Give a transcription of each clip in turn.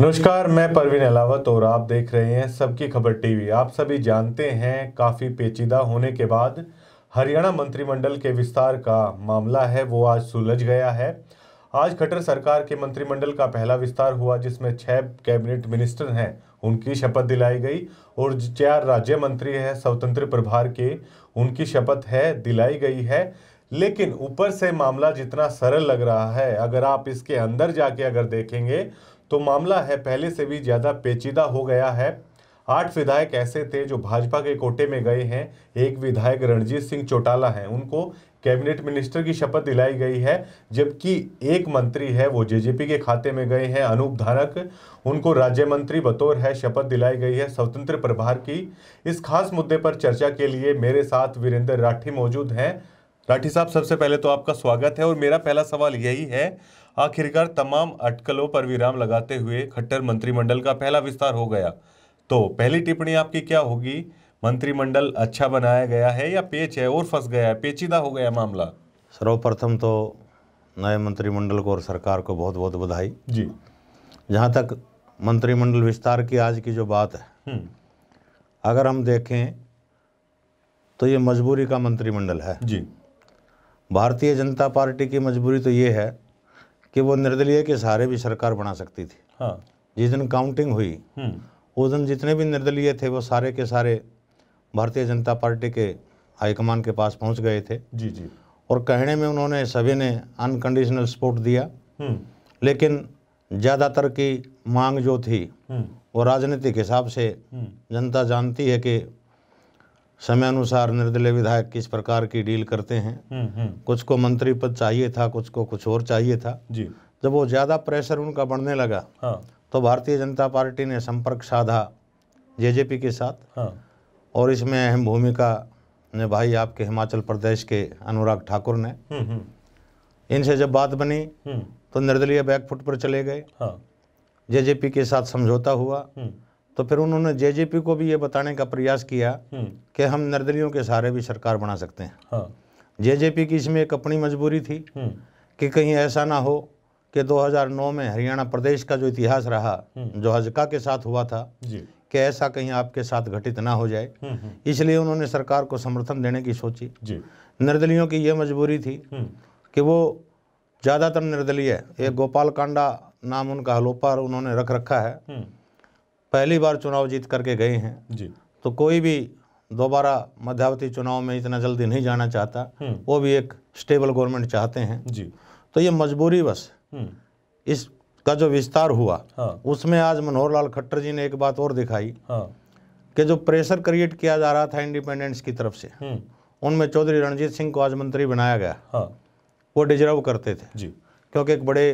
नमस्कार मैं परवीन अलावत और आप देख रहे हैं सबकी खबर टीवी आप सभी जानते हैं काफ़ी पेचीदा होने के बाद हरियाणा मंत्रिमंडल के विस्तार का मामला है वो आज सुलझ गया है आज खट्टर सरकार के मंत्रिमंडल का पहला विस्तार हुआ जिसमें छह कैबिनेट मिनिस्टर हैं उनकी शपथ दिलाई गई और चार राज्य मंत्री हैं स्वतंत्र प्रभार के उनकी शपथ है दिलाई गई है लेकिन ऊपर से मामला जितना सरल लग रहा है अगर आप इसके अंदर जाके अगर देखेंगे तो मामला है पहले से भी ज़्यादा पेचीदा हो गया है आठ विधायक ऐसे थे जो भाजपा के कोटे में गए हैं एक विधायक रणजीत सिंह चौटाला हैं उनको कैबिनेट मिनिस्टर की शपथ दिलाई गई है जबकि एक मंत्री है वो जेजेपी के खाते में गए हैं अनूप धारक उनको राज्य मंत्री बतौर है शपथ दिलाई गई है स्वतंत्र प्रभार की इस खास मुद्दे पर चर्चा के लिए मेरे साथ वीरेंद्र राठी मौजूद हैं राठी साहब सबसे पहले तो आपका स्वागत है और मेरा पहला सवाल यही है आखिरकार तमाम अटकलों पर विराम लगाते हुए खट्टर मंत्रिमंडल का पहला विस्तार हो गया तो पहली टिप्पणी आपकी क्या होगी मंत्रिमंडल अच्छा बनाया गया है या पेच है और फंस गया है पेचीदा हो गया मामला सर्वप्रथम तो नए मंत्रिमंडल को और सरकार को बहुत बहुत बधाई जी जहाँ तक मंत्रिमंडल विस्तार की आज की जो बात है हम्म। अगर हम देखें तो ये मजबूरी का मंत्रिमंडल है जी भारतीय जनता पार्टी की मजबूरी तो ये है कि वो निर्दलीय के सहारे भी सरकार बना सकती थी हाँ जिस दिन काउंटिंग हुई हम्म। उस दिन जितने भी निर्दलीय थे वो सारे के सारे भारतीय जनता पार्टी के हाईकमान के पास पहुंच गए थे जी जी और कहने में उन्होंने सभी ने अनकंडीशनल सपोर्ट दिया हम्म। लेकिन ज़्यादातर की मांग जो थी हम्म। वो राजनीतिक हिसाब से जनता जानती है कि समय अनुसार निर्दलीय विधायक किस प्रकार की डील करते हैं हम्म, हम्म। कुछ को मंत्री पद चाहिए था कुछ को कुछ और चाहिए था जी जब वो ज़्यादा प्रेशर उनका बढ़ने लगा हाँ। तो भारतीय जनता पार्टी ने संपर्क साधा जेजेपी के साथ हाँ। और इसमें अहम भूमिका निभाई आपके हिमाचल प्रदेश के अनुराग ठाकुर ने हम्म, इनसे जब बात बनी तो निर्दलीय बैकफुट पर चले गए हाँ। जेजेपी के साथ समझौता हुआ तो फिर उन्होंने जेजेपी को भी ये बताने का प्रयास किया हम्म। कि हम निर्दलियों के सहारे भी सरकार बना सकते हैं हाँ। जेजेपी की इसमें एक अपनी मजबूरी थी हम्म। कि कहीं ऐसा ना हो कि 2009 में हरियाणा प्रदेश का जो इतिहास रहा हम्म। जो हजका के साथ हुआ था कि ऐसा कहीं आपके साथ घटित ना हो जाए इसलिए उन्होंने सरकार को समर्थन देने की सोची निर्दलियों की यह मजबूरी थी कि वो ज़्यादातर निर्दलीय एक गोपाल कांडा नाम उनका हलोपा उन्होंने रख रखा है पहली बार चुनाव जीत करके गए हैं जी तो कोई भी दोबारा मध्यावती चुनाव में इतना जल्दी नहीं जाना चाहता हम्म। वो भी एक स्टेबल गवर्नमेंट चाहते हैं जी तो ये मजबूरी बस हम्म। इसका जो विस्तार हुआ हाँ। उसमें आज मनोहर लाल खट्टर जी ने एक बात और दिखाई हाँ। कि जो प्रेशर क्रिएट किया जा रहा था इंडिपेंडेंस की तरफ से हम्म। उनमें चौधरी रणजीत सिंह को आज मंत्री बनाया गया हाँ। वो डिजर्व करते थे जी क्योंकि एक बड़े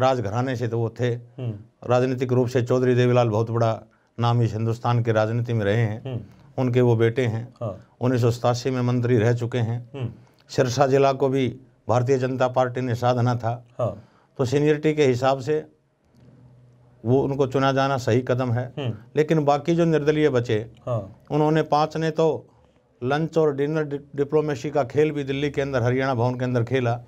राजघराने से तो वो थे हम्म। राजनीतिक रूप से चौधरी देवीलाल बहुत बड़ा नाम इस हिंदुस्तान के राजनीति में रहे हैं हम्म। उनके वो बेटे हैं हाँ। उन्नीस सतासी में मंत्री रह चुके हैं हम्म। सिरसा जिला को भी भारतीय जनता पार्टी ने साधना था हाँ। तो सीनियरिटी के हिसाब से वो उनको चुना जाना सही कदम है लेकिन बाकी जो निर्दलीय बचे हाँ। उन्होंने पांच ने तो लंच और डिनर डिप्लोमेसी का खेल भी दिल्ली के अंदर हरियाणा भवन के अंदर खेला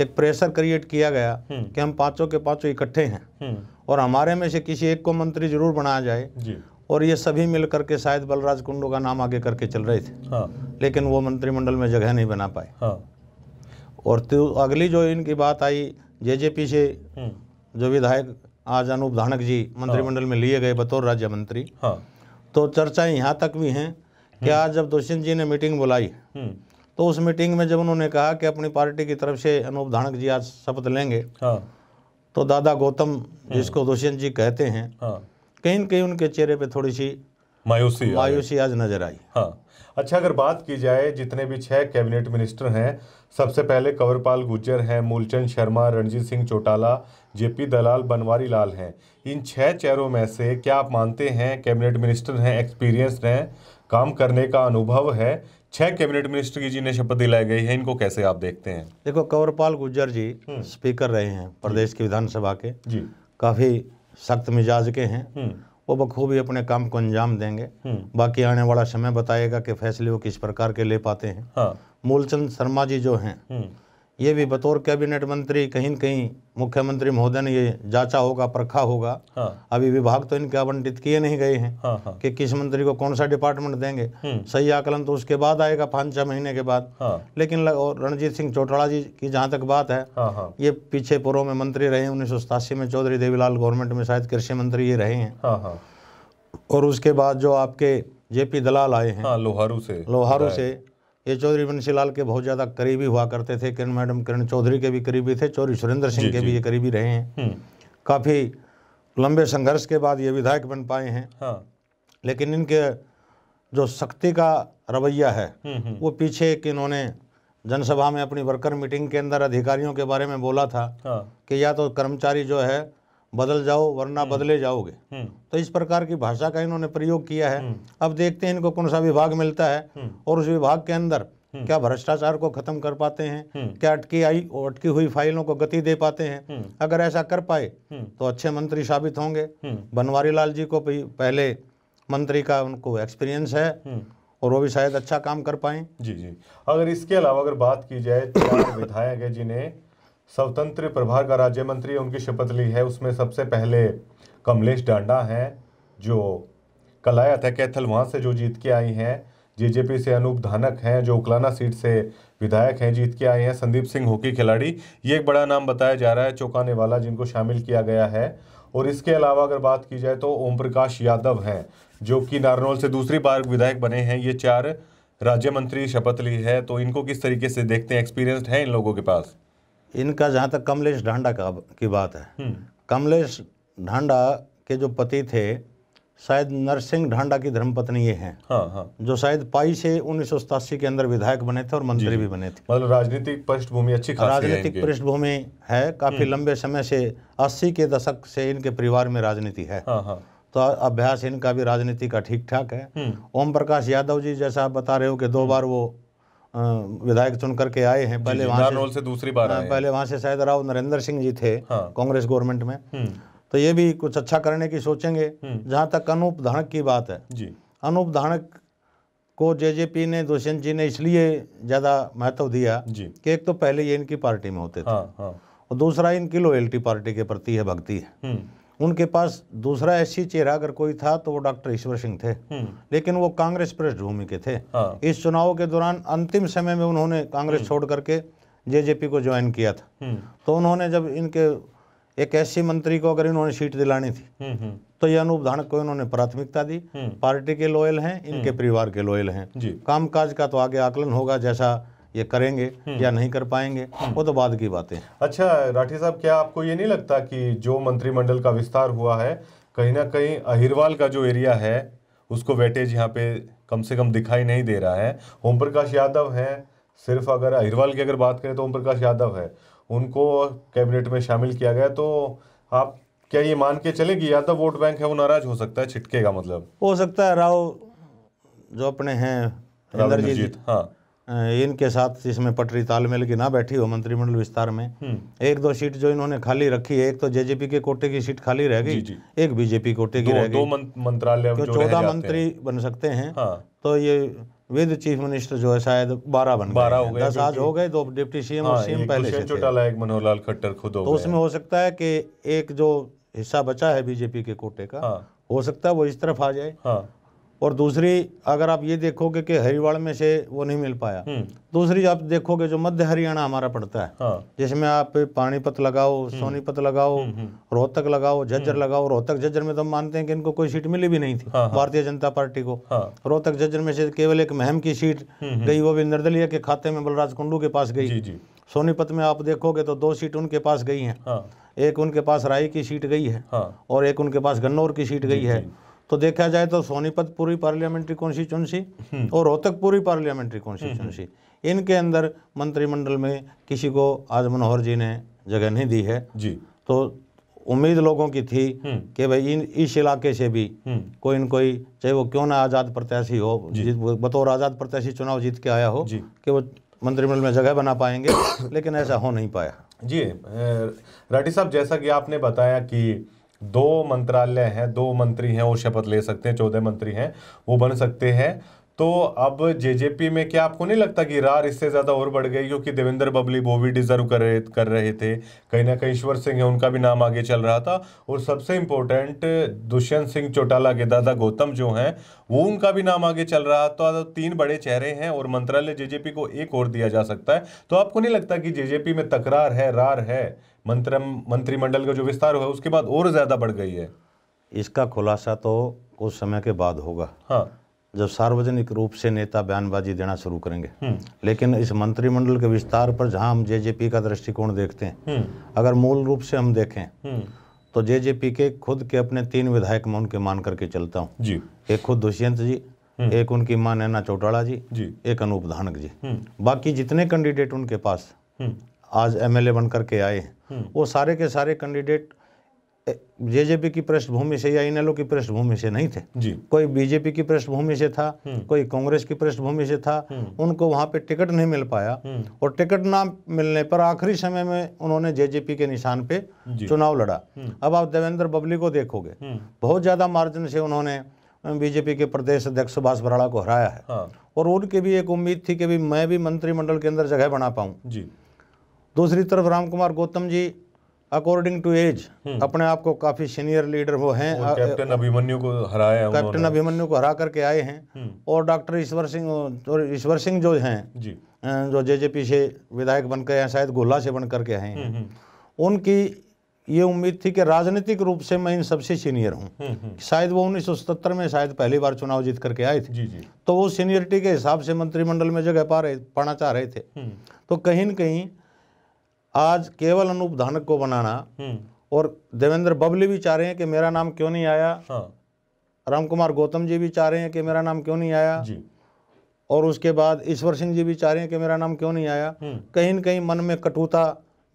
एक प्रेशर क्रिएट किया गया हम्म। कि हम पांचों के पांचों इकट्ठे हैं हम्म। और हमारे में से किसी एक को मंत्री जरूर बनाया जाए और ये सभी मिलकर के शायद बलराज कुंडो का नाम आगे करके चल रहे थे हाँ। लेकिन वो मंत्रिमंडल में जगह नहीं बना पाए हाँ। और तो अगली जो इनकी बात आई जेजेपी से हम्म। जो विधायक आज अनूप धानक जी मंत्रिमंडल हाँ। में लिए गए बतौर राज्य मंत्री हाँ। तो चर्चाएं यहाँ तक भी हैं कि आज जब दुष्यंत जी ने मीटिंग बुलाई तो उस मीटिंग में जब उन्होंने कहा कि अपनी पार्टी की तरफ से अनूप धानक जी आज शपथ लेंगे हाँ। तो दादा गौतम हाँ। जिसको दुष्यंत जी कहते हैं हाँ। कहीं कहीं उनके चेहरे पे थोड़ी सी मायूसी मायूसी आज नजर आई हाँ अच्छा अगर बात की जाए जितने भी छह कैबिनेट मिनिस्टर हैं सबसे पहले कंवरपाल गुज्जर हैं मूलचंद शर्मा रणजीत सिंह चौटाला जेपी दलाल बनवारी लाल हैं इन छह चेहरों में से क्या आप मानते हैं कैबिनेट मिनिस्टर हैं एक्सपीरियंस हैं काम करने का अनुभव है छह कैबिनेट मिनिस्टर की जी ने शपथ दिलाई गई है इनको कैसे आप देखते हैं देखो कंवरपाल गुज्जर जी हम्म। स्पीकर रहे हैं प्रदेश की विधानसभा के जी काफ़ी सख्त मिजाज के हैं हम्म। वो बखूबी अपने काम को अंजाम देंगे हम्म। बाकी आने वाला समय बताएगा कि फैसले वो किस प्रकार के ले पाते हैं हाँ। मूलचंद शर्मा जी जो हैं ये भी बतौर कैबिनेट मंत्री कहीं न कहीं मुख्यमंत्री महोदय ने ये जांचा होगा परखा होगा हाँ। अभी विभाग तो इनके आवंटित किए नहीं गए हैं हाँ, हाँ। कि किस मंत्री को कौन सा डिपार्टमेंट देंगे हम्म। सही आकलन तो उसके बाद आएगा पाँच छह महीने के बाद हाँ। लेकिन रणजीत सिंह चौटाला जी की जहाँ तक बात है हाँ, हाँ। ये पीछे पूर्व में मंत्री रहे उन्नीस में चौधरी देवीलाल गवर्नमेंट में शायद कृषि मंत्री ये रहे हैं हाँ, हाँ। और उसके बाद जो आपके जेपी दलाल आए हैं हाँ, लोहारू से लोहारू से ये चौधरी बंशी के बहुत ज़्यादा करीबी हुआ करते थे किरण मैडम किरण चौधरी के भी करीबी थे चौधरी सुरेंद्र सिंह के भी ये करीबी रहे हैं हम्म। काफ़ी लंबे संघर्ष के बाद ये विधायक बन पाए हैं हाँ। लेकिन इनके जो शक्ति का रवैया है हम्म, हम्म। वो पीछे कि इन्होंने जनसभा में अपनी वर्कर मीटिंग के अंदर अधिकारियों के बारे में बोला था हाँ। कि या तो कर्मचारी जो है बदल जाओ वरना हम्म। बदले जाओगे हम्म। तो इस प्रकार की भाषा का इन्होंने प्रयोग किया है हम्म। अब देखते हैं इनको कौन सा विभाग मिलता है और उस विभाग के अंदर क्या भ्रष्टाचार को खत्म कर पाते हैं क्या अटकी आई अटकी हुई फाइलों को गति दे पाते हैं अगर ऐसा कर पाए तो अच्छे मंत्री साबित होंगे बनवारी लाल जी को पहले मंत्री का उनको एक्सपीरियंस है और वो भी शायद अच्छा काम कर पाए जी जी अगर इसके अलावा अगर बात की जाए तो विधायक है जिन्हें स्वतंत्र प्रभार का राज्य मंत्री उनकी शपथ ली है उसमें सबसे पहले कमलेश डांडा हैं जो कल आया था कैथल वहाँ से जो जीत के आई हैं जेजेपी से अनूप धानक हैं जो उकलाना सीट से विधायक हैं जीत के आए हैं संदीप सिंह हॉकी खिलाड़ी ये एक बड़ा नाम बताया जा रहा है चौंकाने वाला जिनको शामिल किया गया है और इसके अलावा अगर बात की जाए तो ओम प्रकाश यादव हैं जो कि नारनौल से दूसरी बार विधायक बने हैं ये चार राज्य मंत्री शपथ ली है तो इनको किस तरीके से देखते हैं एक्सपीरियंस्ड है इन लोगों के पास इनका जहाँ तक कमलेश ढांडा का की बात है हम्म। कमलेश ढांडा के जो पति थे शायद नरसिंह ढांडा की धर्मपत्नी ये हैं हाँ, हाँ. जो शायद पाई से उन्नीस के अंदर विधायक बने थे और मंत्री भी बने थे मतलब राजनीतिक पृष्ठभूमि अच्छी राजनीतिक पृष्ठभूमि है काफी हम्म। लंबे समय से अस्सी के दशक से इनके परिवार में राजनीति है हाँ, हाँ. तो अभ्यास इनका भी राजनीति का ठीक ठाक है हम्म। ओम प्रकाश यादव जी जैसा आप बता रहे हो कि दो बार वो विधायक चुन करके हाँ, आए हैं पहले वहाँ से दूसरी बार आए पहले वहां से शायद राव नरेंद्र सिंह जी थे हाँ। कांग्रेस गवर्नमेंट में हम्म। तो ये भी कुछ अच्छा करने की सोचेंगे हम्म। जहां तक अनूप धानक की बात है जी अनूप धानक को जेजेपी ने दुष्यंत जी ने इसलिए ज़्यादा महत्व दिया कि एक तो पहले ये इनकी पार्टी में होते थे हाँ, हाँ। और दूसरा इनकी लोयल्टी पार्टी के प्रति है भक्ति है हम्म। उनके पास दूसरा ऐसी चेहरा अगर कोई था तो वो डॉक्टर ईश्वर सिंह थे हम्म। लेकिन वो कांग्रेस पृष्ठभूमि के थे हाँ। इस चुनाव के दौरान अंतिम समय में उन्होंने कांग्रेस हम्म। छोड़ करके जेजेपी को ज्वाइन किया था हम्म। तो उन्होंने जब इनके एक ऐसी मंत्री को अगर इन्होंने सीट दिलानी थी तो ये अनूप धानक को इन्होंने प्राथमिकता दी पार्टी के लॉयल हैं इनके परिवार के लॉयल हैं कामकाज का तो आगे आकलन होगा जैसा ये करेंगे हम्म। या नहीं कर पाएंगे हम्म। वो तो बाद की बातें अच्छा राठी साहब क्या आपको ये नहीं लगता कि जो मंत्रिमंडल का विस्तार हुआ है कहीं ना कहीं अहिरवाल का जो एरिया है उसको वेटेज यहाँ पे कम से कम दिखाई नहीं दे रहा है ओम प्रकाश यादव है सिर्फ अगर अहिरवाल की अगर बात करें तो ओम प्रकाश यादव है उनको कैबिनेट में शामिल किया गया तो आप क्या ये मान के चले कि यादव वोट बैंक है वो नाराज हो सकता है छिटकेगा मतलब हो सकता है राव जो अपने हैं इंद्रजीत हाँ इनके साथ इसमें पटरी तालमेल की ना बैठी हो मंत्रिमंडल विस्तार में हम्म। एक दो सीट जो इन्होंने खाली रखी है एक तो जेजेपी के कोटे की सीट खाली रह गई एक बीजेपी कोटे की रह गई मंत्रालय तो चौदह मंत्री बन सकते हैं हाँ। तो ये विद चीफ मिनिस्टर जो है शायद बारह बन बारह दस आज हो गए दो तो डिप्टी सीएम और हाँ, सीएम तो पहले मनोहर लाल खट्टर खुद तो उसमें हो सकता है कि एक जो हिस्सा बचा है बीजेपी के कोटे का हाँ। हो सकता है वो इस तरफ आ जाए हाँ। और दूसरी अगर आप ये देखोगे कि हरिवाड़ में से वो नहीं मिल पाया हम्म। दूसरी आप देखोगे जो मध्य हरियाणा हमारा पड़ता है हाँ। जिसमें आप पानीपत लगाओ हम्म। सोनीपत लगाओ हम्म, रोहतक लगाओ झज्जर लगाओ रोहतक झज्जर में तो हम मानते हैं कि इनको कोई सीट मिली भी नहीं थी हाँ।, हाँ। भारतीय जनता पार्टी को हाँ। रोहतक झज्जर में से केवल एक महम की सीट गई वो भी निर्दलीय के खाते में बलराज कुंडू के पास गई सोनीपत में आप देखोगे तो दो सीट उनके पास गई है हाँ। एक उनके पास राय की सीट गई है हाँ। और एक उनके पास गन्नौर की सीट गई है तो देखा जाए तो सोनीपत पूरी पार्लियामेंट्री कॉन्स्टिट्यूंसी हम्म। और रोहतक पूरी पार्लियामेंट्री कॉन्स्टिट्यूंसी हम्म। इनके अंदर मंत्रिमंडल में किसी को आज मनोहर जी ने जगह नहीं दी है जी तो उम्मीद लोगों की थी हम्म। कि भाई इन इस इलाके से भी कोई न कोई चाहे वो क्यों ना आज़ाद प्रत्याशी हो बतौर आज़ाद प्रत्याशी चुनाव जीत के आया हो कि वो मंत्रिमंडल में जगह बना पाएंगे लेकिन ऐसा हो नहीं पाया जी राठी साहब जैसा कि आपने बताया कि दो मंत्रालय हैं दो मंत्री हैं वो शपथ ले सकते हैं चौदह मंत्री हैं वो बन सकते हैं तो अब जेजेपी में क्या आपको नहीं लगता कि रार इससे ज़्यादा और बढ़ गई क्योंकि देवेंद्र बबली वो भी डिजर्व कर रहे कर रहे थे कहीं ना कहीं ईश्वर सिंह है उनका भी नाम आगे चल रहा था और सबसे इम्पोर्टेंट दुष्यंत सिंह चौटाला के दादा गौतम जो हैं वो उनका भी नाम आगे चल रहा था तो तीन बड़े चेहरे हैं और मंत्रालय जे को एक और दिया जा सकता है तो आपको नहीं लगता कि जेजेपी में तकरार है रार है मंत्र मंत्रिमंडल का जो विस्तार हुआ उसके बाद और ज़्यादा बढ़ गई है इसका खुलासा तो कुछ समय के बाद होगा हाँ जब सार्वजनिक रूप से नेता बयानबाजी देना शुरू करेंगे हम्म। लेकिन इस मंत्रिमंडल के विस्तार पर जहां हम जेजेपी का दृष्टिकोण देखते हैं हम्म। अगर मूल रूप से हम देखें हम्म। तो जेजेपी के खुद के अपने तीन विधायक मैं उनके मान करके चलता हूँ एक खुद दुष्यंत जी एक उनकी मां नैना चौटाला जी, जी एक अनूप धानक जी बाकी जितने कैंडिडेट उनके पास आज एम बनकर के आए हैं वो सारे के सारे कैंडिडेट जेजेपी की पृष्ठभूमि से या इनएलओ की पृष्ठभूमि से नहीं थे जी। कोई बीजेपी की पृष्ठभूमि से था हम्म। कोई कांग्रेस की पृष्ठभूमि से था हम्म। उनको वहां पे टिकट नहीं मिल पाया हम्म। और टिकट ना मिलने पर आखिरी समय में उन्होंने जेजेपी के निशान पे चुनाव लड़ा अब आप देवेंद्र बबली को देखोगे बहुत ज़्यादा मार्जिन से उन्होंने बीजेपी के प्रदेश अध्यक्ष सुभाष बराड़ा को हराया है हाँ। और उनकी भी एक उम्मीद थी कि मैं भी मंत्रिमंडल के अंदर जगह बना पाऊँ दूसरी तरफ Ram Kumar Gautam ji according to age अपने आप को काफी सीनियर लीडर वो हैं कैप्टन अभिमन्यु को हराया कैप्टन अभिमन्यु को हरा करके आए हैं हम्म। और डॉक्टर ईश्वर सिंह और ईश्वर सिंह जो हैं जो जेजेपी से विधायक बनकर आए शायद गोला से बन करके आए हैं हम्म, हम्म। उनकी ये उम्मीद थी कि राजनीतिक रूप से मैं इन सबसे सीनियर हूँ शायद वो 1977 में शायद पहली बार चुनाव जीत करके आए थे जी जी। तो वो सीनियरिटी के हिसाब से मंत्रिमंडल में जगह पा रहे पाना चाह रहे थे तो कहीं न कहीं आज केवल अनूप धानक को बनाना हम्म। और देवेंद्र बबली भी चाह रहे हैं कि मेरा नाम क्यों नहीं आया हाँ। राम कुमार गौतम जी भी चाह रहे हैं कि मेरा नाम क्यों नहीं आया जी। और उसके बाद ईश्वर सिंह जी भी चाह रहे हैं कि मेरा नाम क्यों नहीं आया हम्म। कहीं न कहीं मन में कटुता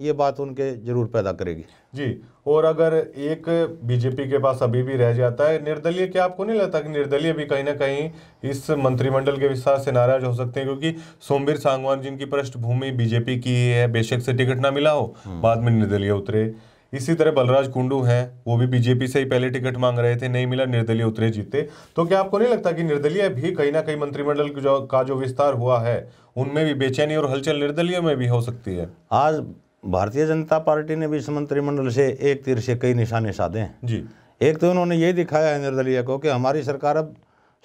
ये बात उनके जरूर पैदा करेगी जी और अगर एक बीजेपी के पास अभी भी रह जाता है निर्दलीय क्या आपको नहीं लगता कि निर्दलीय भी कहीं ना कहीं इस मंत्रिमंडल के विस्तार से नाराज हो सकते हैं क्योंकि सोमवीर सांगवान जिनकी पृष्ठभूमि बीजेपी की है बेशक से टिकट ना मिला हो हम्म। बाद में निर्दलीय उतरे इसी तरह बलराज कुंडू हैं वो भी बीजेपी से ही पहले टिकट मांग रहे थे नहीं मिला निर्दलीय उतरे जीते तो क्या आपको नहीं लगता कि निर्दलीय भी कहीं ना कहीं मंत्रिमंडल का जो विस्तार हुआ है उनमें भी बेचैनी और हलचल निर्दलीय में भी हो सकती है आज भारतीय जनता पार्टी ने भी इस मंत्रिमंडल से एक तीर से कई निशाने साधे हैं जी एक तो उन्होंने ये दिखाया है निर्दलीय को कि हमारी सरकार अब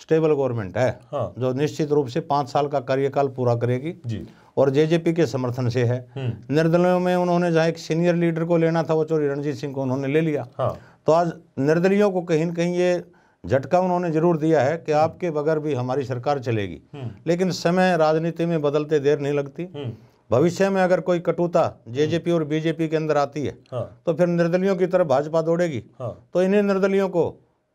स्टेबल गवर्नमेंट है हाँ। जो निश्चित रूप से पांच साल का कार्यकाल पूरा करेगी जी और जेजेपी के समर्थन से है हम्म। निर्दलियों में उन्होंने जहाँ एक सीनियर लीडर को लेना था वो चोरी रणजीत सिंह को उन्होंने ले लिया हाँ। तो आज निर्दलियों को कहीं न कहीं ये झटका उन्होंने जरूर दिया है कि हम्म। आपके बगैर भी हमारी सरकार चलेगी हम्म। लेकिन समय राजनीति में बदलते देर नहीं लगती भविष्य में अगर कोई कटुता जेजेपी हम्म। और बीजेपी के अंदर आती है हाँ। तो फिर निर्दलियों की तरफ भाजपा दौड़ेगी हाँ। तो इन्हीं निर्दलियों को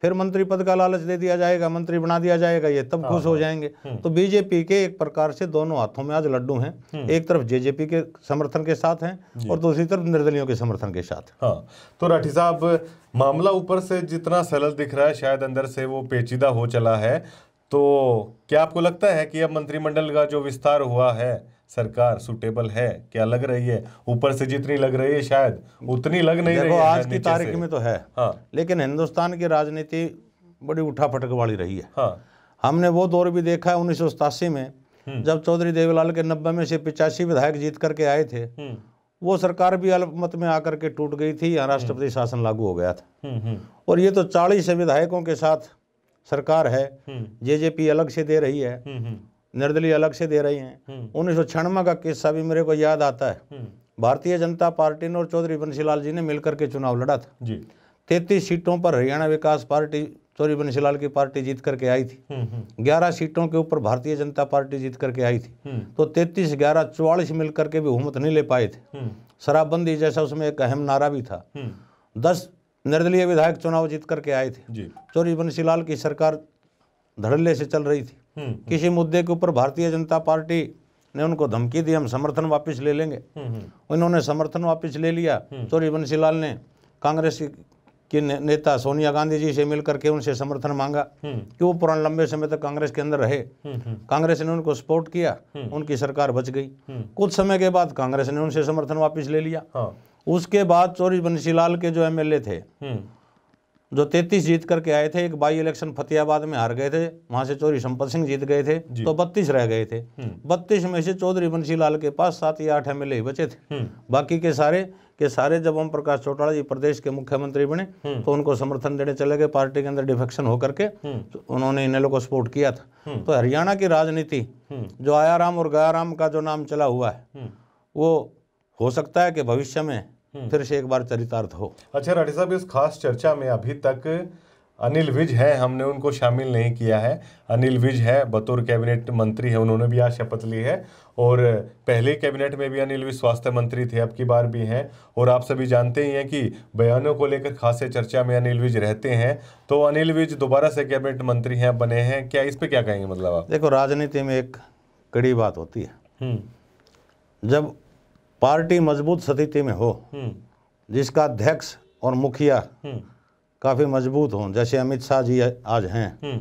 फिर मंत्री पद का लालच दे दिया जाएगा मंत्री बना दिया जाएगा ये तब हाँ, खुश हो हाँ। जाएंगे हम्म। तो बीजेपी के एक प्रकार से दोनों हाथों में आज लड्डू हैं हम्म। एक तरफ जेजेपी के समर्थन के साथ हैं और दूसरी तरफ निर्दलियों के समर्थन के साथ हाँ तो राठी साहब मामला ऊपर से जितना सरल दिख रहा है शायद अंदर से वो पेचीदा हो चला है तो क्या आपको लगता है कि अब मंत्रिमंडल का जो विस्तार हुआ है सरकार सुटेबल है क्या लग रही है ऊपर से जितनी लग रही है शायद उतनी लग नहीं रही है आज की तारीख में तो है हाँ लेकिन हिंदुस्तान की राजनीति बड़ी उठा पटक वाली रही है हाँ हमने वो दौर भी देखा है उन्नीस में हम्म। जब चौधरी देवीलाल के नब्बे में से पिचासी विधायक जीत करके आए थे हम्म। वो सरकार भी अल्पमत में आकर के टूट गई थी यहाँ हम्म। राष्ट्रपति शासन लागू हो गया था और ये तो चालीस विधायकों के साथ सरकार है जे अलग से दे रही है निर्दलीय अलग से दे रही हैं हम्म। उन्नीस सौ का किस्सा भी मेरे को याद आता है हम्म। भारतीय जनता पार्टी ने और चौधरी बंसीलाल जी ने मिलकर के चुनाव लड़ा था तैतीस सीटों पर हरियाणा विकास पार्टी चौधरी बंसीलाल की पार्टी जीत करके आई थी हम्म, ग्यारह सीटों के ऊपर भारतीय जनता पार्टी जीत करके आई थी तो तैतीस ग्यारह चौवालीस मिल करके भी हुमत नहीं ले पाए थे शराबबंदी जैसा उसमें एक अहम नारा भी था दस निर्दलीय विधायक चुनाव जीत करके आए थे चौधरी बंसीलाल की सरकार धड़ल्ले से चल रही थी हम्म, हम्म। किसी मुद्दे के ऊपर भारतीय जनता पार्टी ने उनको धमकी दी हम समर्थन वापस ले लेंगे हम्म, उन्होंने समर्थन वापस ले लिया चौरी लाल ने कांग्रेस के ने, नेता सोनिया गांधी जी से मिलकर के उनसे समर्थन मांगा कि वो पुराने लंबे समय तक कांग्रेस के अंदर रहे कांग्रेस ने उनको सपोर्ट किया उनकी सरकार बच गई कुछ समय के बाद कांग्रेस ने उनसे समर्थन वापस ले लिया हाँ। उसके बाद चौरी बंसी के जो एम थे जो तैतीस जीत करके आए थे एक बाई इलेक्शन फतेहाबाद में हार गए थे वहां से चौधरी संपत सिंह जीत गए थे तो बत्तीस रह गए थे हम्म। बत्तीस में से चौधरी बंशी लाल के पास सात या आठ एम बचे थे हम्म। बाकी के सारे के सारे जब ओम प्रकाश चौटाला जी प्रदेश के मुख्यमंत्री बने हम्म। तो उनको समर्थन देने चले गए पार्टी के अंदर डिफेक्शन होकर के तो उन्होंने इनेलो को सपोर्ट किया था तो हरियाणा की राजनीति जो आयाराम और गयाराम का जो नाम चला हुआ है वो हो सकता है कि भविष्य में हम्म। फिर से एक बार चरितार्थ हो अच्छा राठी साहब इस खास चर्चा में अभी तक अनिल विज है हमने उनको शामिल नहीं किया है अनिल विज है बतौर कैबिनेट मंत्री है उन्होंने भी आज शपथ ली है और पहले कैबिनेट में भी अनिल विज स्वास्थ्य मंत्री थे अब की बार भी हैं और आप सभी जानते ही हैं कि बयानों को लेकर खासे चर्चा में अनिल विज रहते हैं तो अनिल विज दोबारा से कैबिनेट मंत्री हैं बने हैं क्या इस पर क्या कहेंगे मतलब आप देखो राजनीति में एक कड़ी बात होती है हम्म। जब पार्टी मजबूत स्थिति में हो हम्म। जिसका अध्यक्ष और मुखिया हम्म। काफ़ी मजबूत हो जैसे अमित शाह जी आज हैं हम्म।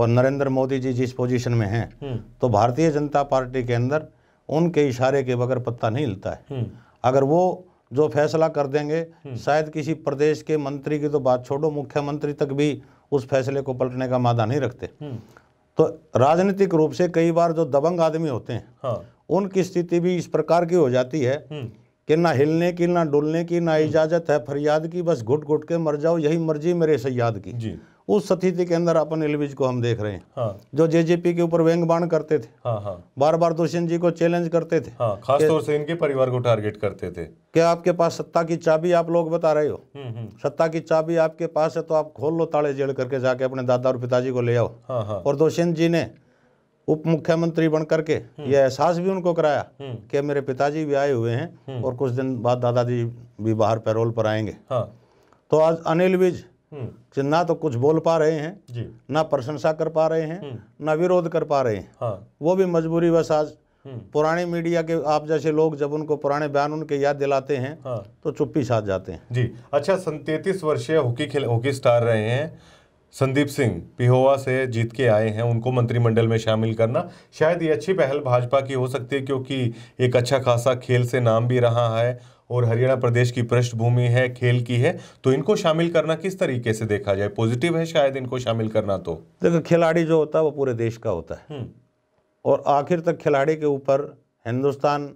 और नरेंद्र मोदी जी जिस पोजीशन में हैं तो भारतीय जनता पार्टी के अंदर उनके इशारे के बगैर पत्ता नहीं हिलता है अगर वो जो फैसला कर देंगे शायद किसी प्रदेश के मंत्री की तो बात छोड़ो मुख्यमंत्री तक भी उस फैसले को पलटने का मादा नहीं रखते तो राजनीतिक रूप से कई बार जो दबंग आदमी होते हैं हाँ। उनकी स्थिति भी इस प्रकार की हो जाती है हम्म। कि ना हिलने की ना डुलने की ना इजाज़त है फरियाद की बस घुट घुट के मर जाओ यही मर्जी मेरे सयाद की जी। उस स्थिति के अंदर अपन एलविज को हम देख रहे हैं हाँ। जो जेजेपी के ऊपर व्यंग बाण करते थे हाँ, हाँ। बार बार दुष्यंत जी को चैलेंज करते थे हाँ, खास तौर से इनके परिवार को टारगेट करते थे क्या आपके पास सत्ता की चाबी आप लोग बता रहे हो हम्म, हम्म। सत्ता की चाबी आपके पास है तो आप खोल लो ताले जेड़ करके जाके अपने दादा और पिताजी को ले आओ हाँ, हाँ। और दुष्यंत जी ने उप मुख्यमंत्री बन करके हम्म। ये एहसास भी उनको कराया हम्म। कि मेरे पिताजी भी आए हुए हैं हम्म। और कुछ दिन बाद दादाजी भी बाहर पैरोल पर आएंगे हाँ। तो आज अनिल विज ना तो कुछ बोल पा रहे हैं ना प्रशंसा कर पा रहे हैं ना विरोध कर पा रहे हैं हाँ। वो भी मजबूरी बस आज पुराने मीडिया के आप जैसे लोग जब उनको पुराने बयान उनके याद दिलाते हैं हाँ। तो चुप्पी साथ जाते हैं जी अच्छा सैंतीस वर्षीय हॉकी खेल हॉकी स्टार रहे हैं संदीप सिंह पिहोवा से जीत के आए हैं उनको मंत्रिमंडल में शामिल करना शायद ये अच्छी पहल भाजपा की हो सकती है क्योंकि एक अच्छा खासा खेल से नाम भी रहा है और हरियाणा प्रदेश की पृष्ठभूमि है खेल की है तो इनको शामिल करना किस तरीके से देखा जाए पॉजिटिव है शायद इनको शामिल करना तो देखो खिलाड़ी जो होता है वो पूरे देश का होता है हम्म। और आखिर तक खिलाड़ी के ऊपर हिंदुस्तान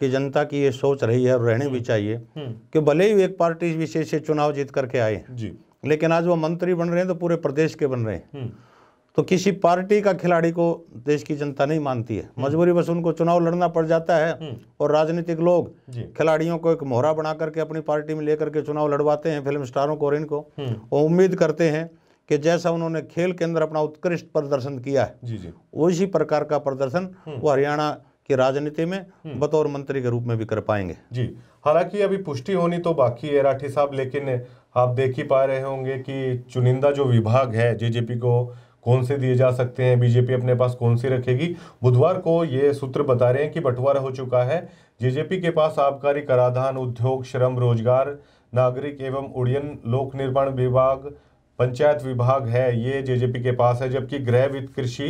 की जनता की ये सोच रही है और रहनी भी हम्म। चाहिए हम्म। कि भले ही एक पार्टी विशेष से चुनाव जीत करके आए जी लेकिन आज वो मंत्री बन रहे हैं तो पूरे प्रदेश के बन रहे हैं हम्म। तो किसी पार्टी का खिलाड़ी को देश की जनता नहीं मानती है हम्म। मजबूरी बस उनको चुनाव लड़ना पड़ जाता है हम्म। और राजनीतिक लोग खिलाड़ियों को एक मोहरा बना करके अपनी पार्टी में लेकर के चुनाव लड़वाते हैं फिल्म स्टारों को और इनको और उम्मीद करते हैं कि जैसा उन्होंने खेल के अंदर अपना उत्कृष्ट प्रदर्शन किया है उसी प्रकार का प्रदर्शन वो हरियाणा कि राजनीति में हम्म। बतौर मंत्री के रूप में भी कर पाएंगे जी हालांकि अभी पुष्टि होनी तो बाकी है राठी साहब लेकिन आप देख ही पा रहे होंगे कि चुनिंदा जो विभाग है जेजेपी को कौन से दिए जा सकते हैं बीजेपी अपने पास कौन सी रखेगी बुधवार को ये सूत्र बता रहे हैं कि बंटवारा हो चुका है जेजेपी के पास आबकारी कराधान उद्योग श्रम रोजगार नागरिक एवं उड़ियन लोक निर्माण विभाग पंचायत विभाग है ये जेजेपी के पास है जबकि गृह वित्त कृषि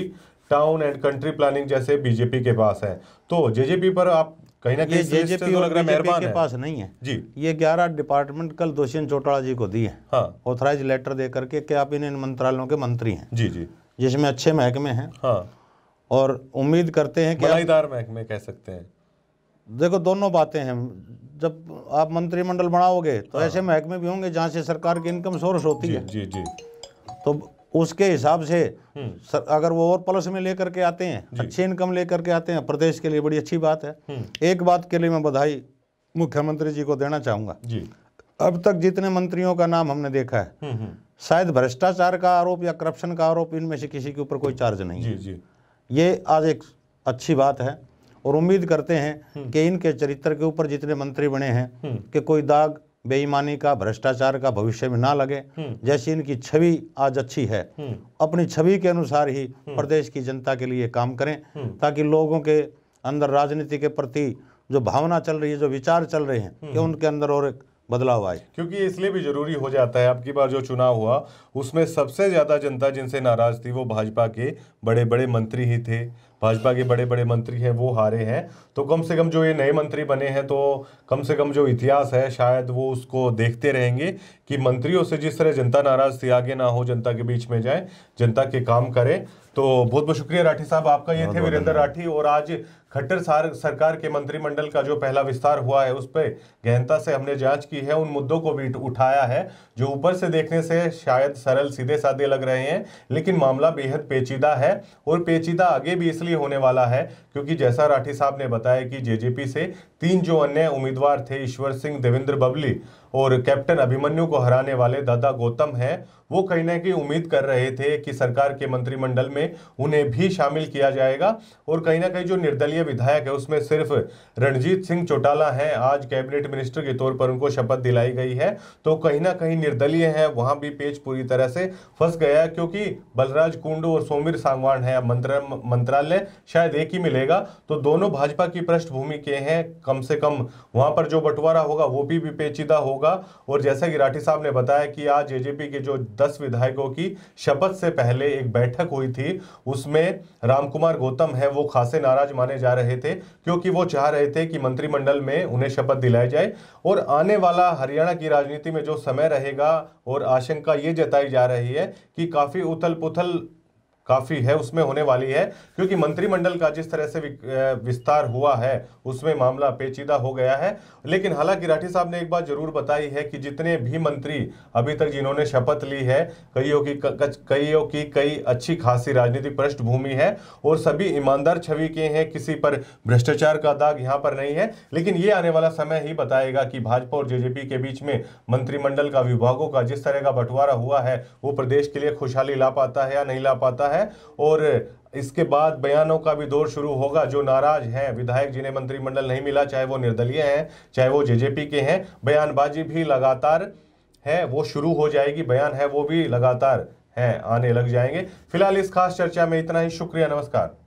टाउन एंड कंट्री प्लानिंग जैसे बीजेपी के पास है तो जेजेपी पर आप कहीं ना कहीं जेजेपी तो लग रहा है मेहरबान के पास नहीं है जी ये ग्यारह डिपार्टमेंट कल दोषियन चौटाला जी को दी है हाँ लेटर दे करके कि आप इन इन मंत्रालयों के मंत्री हैं जी जी जिसमें अच्छे महकमे हैं हाँ। और उम्मीद करते हैं कि मलाईदार महकमे कह सकते हैं देखो दोनों बातें हैं जब आप मंत्रिमंडल बनाओगे तो हाँ। ऐसे महकमे भी होंगे जहाँ से सरकार की इनकम सोर्स होती जी, है जी जी तो उसके हिसाब से हम्म। सर अगर वो और प्लस में लेकर के आते हैं अच्छी इनकम लेकर के आते हैं प्रदेश के लिए बड़ी अच्छी बात है हम्म। एक बात के लिए मैं बधाई मुख्यमंत्री जी को देना चाहूंगा अब तक जितने मंत्रियों का नाम हमने देखा है हम्म, शायद भ्रष्टाचार का आरोप या करप्शन का आरोप इनमें से किसी के ऊपर कोई चार्ज नहीं जी, जी। ये आज एक अच्छी बात है और उम्मीद करते हैं कि इनके चरित्र के ऊपर जितने मंत्री बने हैं कि कोई दाग बेईमानी का भ्रष्टाचार का भविष्य में ना लगे हम्म। जैसी इनकी छवि आज अच्छी है हम्म। अपनी छवि के अनुसार ही हम्म। प्रदेश की जनता के लिए काम करें ताकि लोगों के अंदर राजनीति के प्रति जो भावना चल रही है जो विचार चल रहे हैं कि उनके अंदर और एक बदलाव आए क्योंकि इसलिए भी जरूरी हो जाता है आपकी बार जो चुनाव हुआ उसमें सबसे ज्यादा जनता जिनसे नाराज थी वो भाजपा के बड़े बड़े मंत्री ही थे भाजपा के बड़े बड़े मंत्री हैं वो हारे हैं तो कम से कम जो ये नए मंत्री बने हैं तो कम से कम जो इतिहास है शायद वो उसको देखते रहेंगे कि मंत्रियों से जिस तरह जनता नाराज़ थी आगे ना हो जनता के बीच में जाए जनता के काम करें तो बहुत बहुत शुक्रिया राठी साहब आपका ये थे वीरेंद्र राठी और आज खट्टर सरकार के मंत्रिमंडल का जो पहला विस्तार हुआ है उस पर गहनता से हमने जांच की है उन मुद्दों को भी उठाया है जो ऊपर से देखने से शायद सरल सीधे साधे लग रहे हैं लेकिन मामला बेहद पेचीदा है और पेचीदा आगे भी इसलिए होने वाला है क्योंकि जैसा राठी साहब ने बताया कि जेजेपी से तीन जो अन्य उम्मीदवार थे ईश्वर सिंह देवेंद्र बबली और कैप्टन अभिमन्यु को हराने वाले दादा गौतम हैं वो कहीं ना कहीं उम्मीद कर रहे थे कि सरकार के मंत्रिमंडल में उन्हें भी शामिल किया जाएगा और कहीं ना कहीं जो निर्दलीय विधायक है उसमें सिर्फ रणजीत सिंह चौटाला हैं आज कैबिनेट मिनिस्टर के तौर पर उनको शपथ दिलाई गई है तो कहीं ना कहीं निर्दलीय हैं वहाँ भी पेज पूरी तरह से फंस गया क्योंकि बलराज कुंडू और सोमिर सांगवान है मंत्रालय शायद एक ही मिलेगा तो दोनों भाजपा की पृष्ठभूमि के हैं कम से कम वहां पर जो बंटवारा होगा वो भी, भी पेचीदा होगा और जैसा कि राठी साहब ने बताया कि आज एजेपी के जो दस विधायकों की शपथ से पहले एक बैठक हुई थी उसमें रामकुमार गौतम है वो खासे नाराज माने जा रहे थे क्योंकि वो चाह रहे थे कि मंत्रिमंडल में उन्हें शपथ दिलाई जाए और आने वाला हरियाणा की राजनीति में जो समय रहेगा और आशंका ये जताई जा रही है कि काफ़ी उथल पुथल काफ़ी है उसमें होने वाली है क्योंकि मंत्रिमंडल का जिस तरह से विस्तार हुआ है उसमें मामला पेचीदा हो गया है लेकिन हालांकि राठी साहब ने एक बात जरूर बताई है कि जितने भी मंत्री अभी तक जिन्होंने शपथ ली है कईयों की कईयों की कई अच्छी खासी राजनीतिक पृष्ठभूमि है और सभी ईमानदार छवि के हैं किसी पर भ्रष्टाचार का दाग यहाँ पर नहीं है लेकिन ये आने वाला समय ही बताएगा कि भाजपा और जेजेपी के बीच में मंत्रिमंडल का विभागों का जिस तरह का बंटवारा हुआ है वो प्रदेश के लिए खुशहाली ला पाता है या नहीं ला पाता है है और इसके बाद बयानों का भी दौर शुरू होगा जो नाराज हैं विधायक जिन्हें मंत्रिमंडल नहीं मिला चाहे वो निर्दलीय हैं चाहे वो जेजेपी के हैं बयानबाजी भी लगातार है वो शुरू हो जाएगी बयान है वो भी लगातार हैं आने लग जाएंगे फिलहाल इस खास चर्चा में इतना ही शुक्रिया नमस्कार